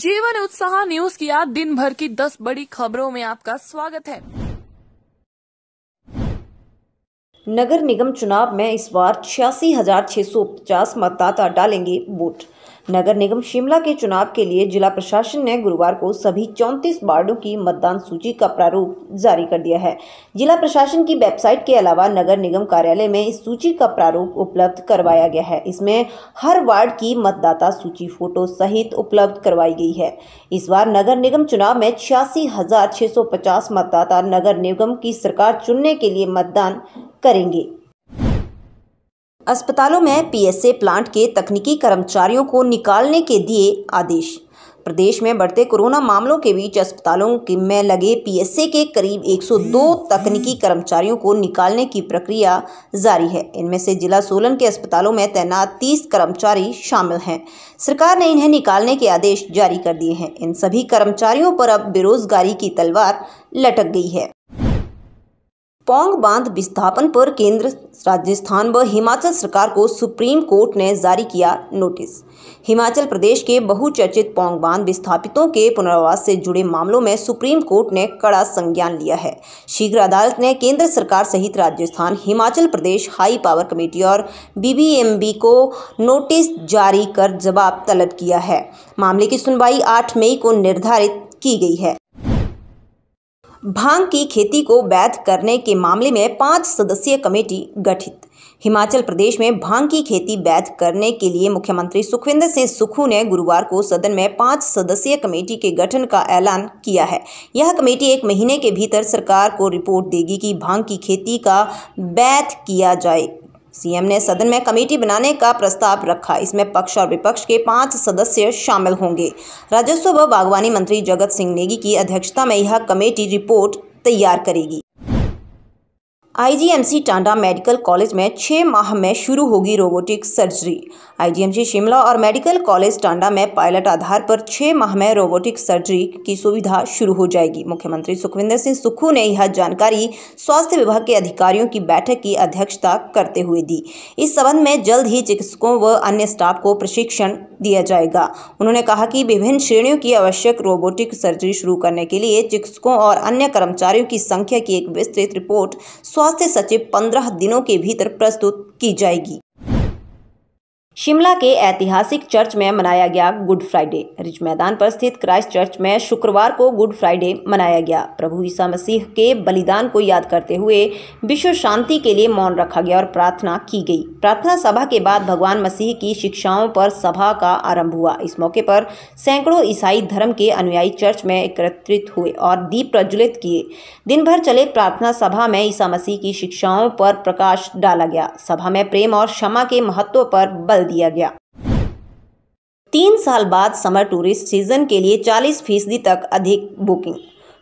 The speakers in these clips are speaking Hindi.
जीवन उत्साह न्यूज की आज दिन भर की दस बड़ी खबरों में आपका स्वागत है नगर निगम चुनाव में इस बार छियासी हजार छह सौ पचास मतदाता डालेंगे वोट नगर निगम शिमला के चुनाव के लिए जिला प्रशासन ने गुरुवार को सभी चौंतीस वार्डों की मतदान सूची का प्रारूप जारी कर दिया है जिला प्रशासन की वेबसाइट के अलावा नगर निगम कार्यालय में इस सूची का प्रारूप उपलब्ध करवाया गया है इसमें हर वार्ड की मतदाता सूची फोटो सहित उपलब्ध करवाई गई है इस बार नगर निगम चुनाव में छियासी मतदाता नगर निगम की सरकार चुनने के लिए मतदान करेंगे अस्पतालों में पीएसए प्लांट के तकनीकी कर्मचारियों को निकालने के दिए आदेश प्रदेश में बढ़ते कोरोना मामलों के बीच अस्पतालों में लगे पीएसए के करीब 102 तकनीकी कर्मचारियों को निकालने की प्रक्रिया जारी है इनमें से जिला सोलन के अस्पतालों में तैनात 30 कर्मचारी शामिल हैं सरकार ने इन्हें निकालने के आदेश जारी कर दिए हैं इन सभी कर्मचारियों पर अब बेरोजगारी की तलवार लटक गई है पोंग बांध विस्थापन पर केंद्र राजस्थान व हिमाचल सरकार को सुप्रीम कोर्ट ने जारी किया नोटिस हिमाचल प्रदेश के बहुचर्चित पोंग बांध विस्थापितों के पुनर्वास से जुड़े मामलों में सुप्रीम कोर्ट ने कड़ा संज्ञान लिया है शीघ्र अदालत ने केंद्र सरकार सहित Rajasthan Himachal Pradesh high power committee और बीबीएमबी को नोटिस जारी कर जवाब तलब किया है मामले की सुनवाई आठ मई को निर्धारित की गई है भांग की खेती को वैध करने के मामले में पाँच सदस्यीय कमेटी गठित हिमाचल प्रदेश में भांग की खेती वैध करने के लिए मुख्यमंत्री सुखविंदर सिंह सुखू ने गुरुवार को सदन में पाँच सदस्यीय कमेटी के गठन का ऐलान किया है यह कमेटी एक महीने के भीतर सरकार को रिपोर्ट देगी कि भांग की खेती का वैध किया जाए सीएम ने सदन में कमेटी बनाने का प्रस्ताव रखा इसमें पक्ष और विपक्ष के पांच सदस्य शामिल होंगे राजस्व व बागवानी मंत्री जगत सिंह नेगी की अध्यक्षता में यह कमेटी रिपोर्ट तैयार करेगी आईजीएमसी टांडा मेडिकल कॉलेज में छः माह में शुरू होगी रोबोटिक सर्जरी आईजीएमसी शिमला और मेडिकल कॉलेज टांडा में पायलट आधार पर छः माह में रोबोटिक सर्जरी की सुविधा शुरू हो जाएगी मुख्यमंत्री सुखविंदर सिंह सुक्खू ने यह जानकारी स्वास्थ्य विभाग के अधिकारियों की बैठक की अध्यक्षता करते हुए दी इस संबंध में जल्द ही चिकित्सकों व अन्य स्टाफ को प्रशिक्षण दिया जाएगा उन्होंने कहा कि विभिन्न श्रेणियों की आवश्यक रोबोटिक सर्जरी शुरू करने के लिए चिकित्सकों और अन्य कर्मचारियों की संख्या की एक विस्तृत रिपोर्ट स्वास्थ्य सचिव पंद्रह दिनों के भीतर प्रस्तुत की जाएगी शिमला के ऐतिहासिक चर्च में मनाया गया गुड फ्राइडे रिज मैदान पर स्थित क्राइस्ट चर्च में शुक्रवार को गुड फ्राइडे मनाया गया प्रभु ईसा मसीह के बलिदान को याद करते हुए विश्व शांति के लिए मौन रखा गया और प्रार्थना की गई प्रार्थना सभा के बाद भगवान मसीह की शिक्षाओं पर सभा का आरंभ हुआ इस मौके पर सैकड़ों ईसाई धर्म के अनुयायी चर्च में एकत्रित हुए और दीप प्रज्वलित किए दिन भर चले प्रार्थना सभा में ईसा मसीह की शिक्षाओं पर प्रकाश डाला गया सभा में प्रेम और क्षमा के महत्व पर बल बदल दिया गया तीन साल बाद समर टूरिस्ट सीजन के लिए 40 फीसदी तक अधिक बुकिंग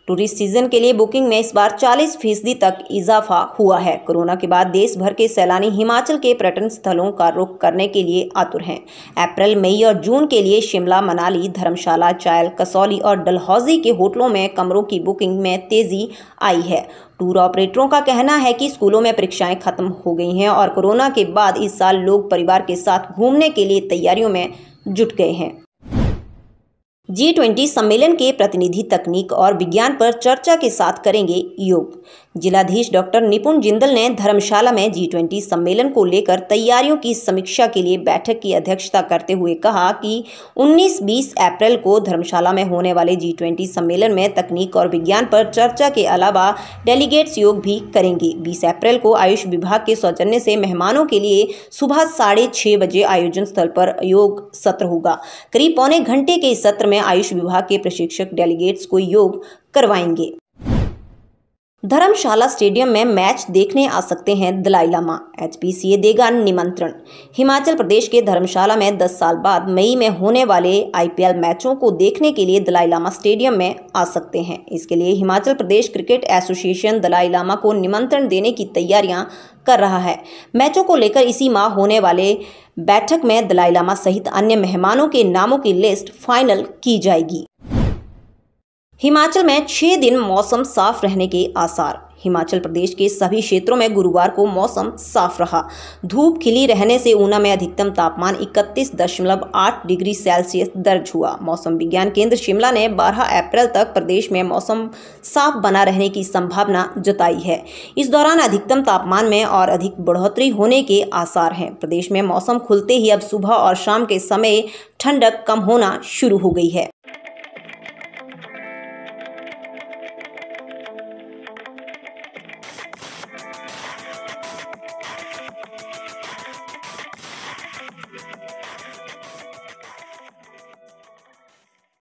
टूरिस्ट सीजन के लिए बुकिंग में इस बार 40 फीसदी तक इजाफा हुआ है कोरोना के बाद देश भर के सैलानी हिमाचल के पर्यटन स्थलों का रुख करने के लिए आतुर हैं अप्रैल मई और जून के लिए शिमला मनाली धर्मशाला चायल कसौली और डलहौजी के होटलों में कमरों की बुकिंग में तेजी आई है टूर ऑपरेटरों का कहना है कि स्कूलों में परीक्षाएं खत्म हो गई हैं और कोरोना के बाद इस साल लोग परिवार के साथ घूमने के लिए तैयारियों में जुट गए हैं जी ट्वेंटी सम्मेलन के प्रतिनिधि तकनीक और विज्ञान पर चर्चा के साथ करेंगे योग जिलाधीश डॉक्टर निपुण जिंदल ने धर्मशाला में जी ट्वेंटी सम्मेलन को लेकर तैयारियों की समीक्षा के लिए बैठक की अध्यक्षता करते हुए कहा कि 19-20 अप्रैल को धर्मशाला में होने वाले जी ट्वेंटी सम्मेलन में तकनीक और विज्ञान पर चर्चा के अलावा डेलीगेट्स योग भी करेंगे बीस अप्रैल को आयुष विभाग के सौजन्य से मेहमानों के लिए सुबह साढ़े छः बजे आयोजन स्थल पर योग सत्र होगा करीब पौने घंटे के इस सत्र में आयुष विभाग के प्रशिक्षक डेलीगेट्स को योग करवाएंगे धर्मशाला स्टेडियम में मैच देखने आ सकते हैं दलाई लामा एच देगा निमंत्रण हिमाचल प्रदेश के धर्मशाला में 10 साल बाद मई में होने वाले आईपीएल मैचों को देखने के लिए दलाई लामा स्टेडियम में आ सकते हैं इसके लिए Himachal Pradesh cricket association Dalai Lama को निमंत्रण देने की तैयारियां कर रहा है मैचों को लेकर इसी माह होने वाले बैठक में दलाई लामा सहित अन्य मेहमानों के नामों की लिस्ट फाइनल की जाएगी हिमाचल में छह दिन मौसम साफ रहने के आसार हिमाचल प्रदेश के सभी क्षेत्रों में गुरुवार को मौसम साफ रहा धूप खिली रहने से ऊना में अधिकतम तापमान 31.8 डिग्री सेल्सियस दर्ज हुआ मौसम विज्ञान केंद्र शिमला ने 12 अप्रैल तक प्रदेश में मौसम साफ बना रहने की संभावना जताई है इस दौरान अधिकतम तापमान में और अधिक बढ़ोतरी होने के आसार हैं प्रदेश में मौसम खुलते ही अब सुबह और शाम के समय ठंडक कम होना शुरू हो गई है